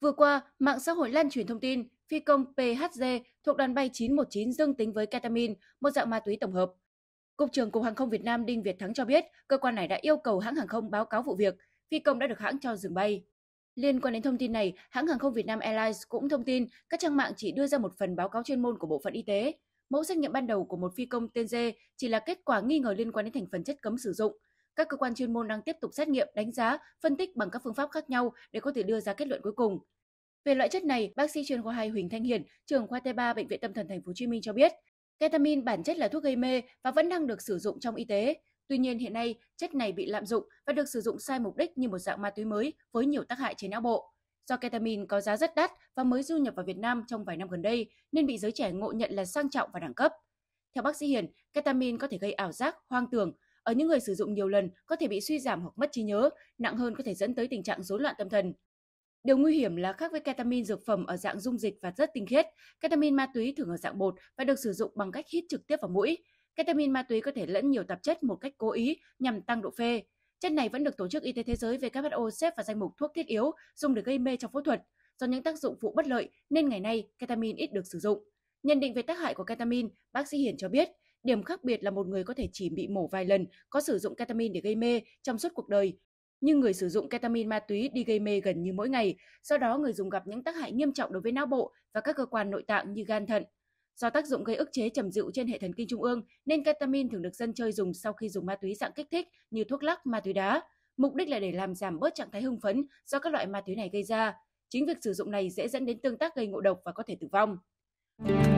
Vừa qua, mạng xã hội lan truyền thông tin phi công PHG thuộc đoàn bay 919 dương tính với ketamin, một dạng ma túy tổng hợp. Cục trưởng Cục Hàng không Việt Nam Đinh Việt Thắng cho biết, cơ quan này đã yêu cầu hãng hàng không báo cáo vụ việc, phi công đã được hãng cho dừng bay. Liên quan đến thông tin này, hãng hàng không Việt Nam Airlines cũng thông tin các trang mạng chỉ đưa ra một phần báo cáo chuyên môn của Bộ phận Y tế. Mẫu xét nghiệm ban đầu của một phi công tên Dê chỉ là kết quả nghi ngờ liên quan đến thành phần chất cấm sử dụng – các cơ quan chuyên môn đang tiếp tục xét nghiệm, đánh giá, phân tích bằng các phương pháp khác nhau để có thể đưa ra kết luận cuối cùng. Về loại chất này, bác sĩ chuyên khoa 2 Huỳnh Thanh Hiền, trưởng khoa T3 bệnh viện Tâm thần thành phố Hồ Chí Minh cho biết, ketamin bản chất là thuốc gây mê và vẫn đang được sử dụng trong y tế. Tuy nhiên hiện nay, chất này bị lạm dụng và được sử dụng sai mục đích như một dạng ma túy mới với nhiều tác hại trên não bộ. Do ketamin có giá rất đắt và mới du nhập vào Việt Nam trong vài năm gần đây nên bị giới trẻ ngộ nhận là sang trọng và đẳng cấp. Theo bác sĩ Hiền, ketamin có thể gây ảo giác, hoang tưởng, ở những người sử dụng nhiều lần có thể bị suy giảm hoặc mất trí nhớ, nặng hơn có thể dẫn tới tình trạng rối loạn tâm thần. Điều nguy hiểm là khác với ketamin dược phẩm ở dạng dung dịch và rất tinh khiết, ketamin ma túy thường ở dạng bột và được sử dụng bằng cách hít trực tiếp vào mũi. Ketamin ma túy có thể lẫn nhiều tạp chất một cách cố ý nhằm tăng độ phê. Chất này vẫn được Tổ chức Y tế Thế giới WHO xếp vào danh mục thuốc thiết yếu dùng để gây mê trong phẫu thuật. Do những tác dụng phụ bất lợi nên ngày nay ketamin ít được sử dụng. Nhận định về tác hại của ketamin, bác sĩ hiển cho biết, Điểm khác biệt là một người có thể chỉ bị mổ vài lần, có sử dụng ketamin để gây mê trong suốt cuộc đời, nhưng người sử dụng ketamin ma túy đi gây mê gần như mỗi ngày, do đó người dùng gặp những tác hại nghiêm trọng đối với não bộ và các cơ quan nội tạng như gan thận. Do tác dụng gây ức chế trầm dịu trên hệ thần kinh trung ương nên ketamin thường được dân chơi dùng sau khi dùng ma túy dạng kích thích như thuốc lắc, ma túy đá. Mục đích là để làm giảm bớt trạng thái hưng phấn do các loại ma túy này gây ra. Chính việc sử dụng này dễ dẫn đến tương tác gây ngộ độc và có thể tử vong.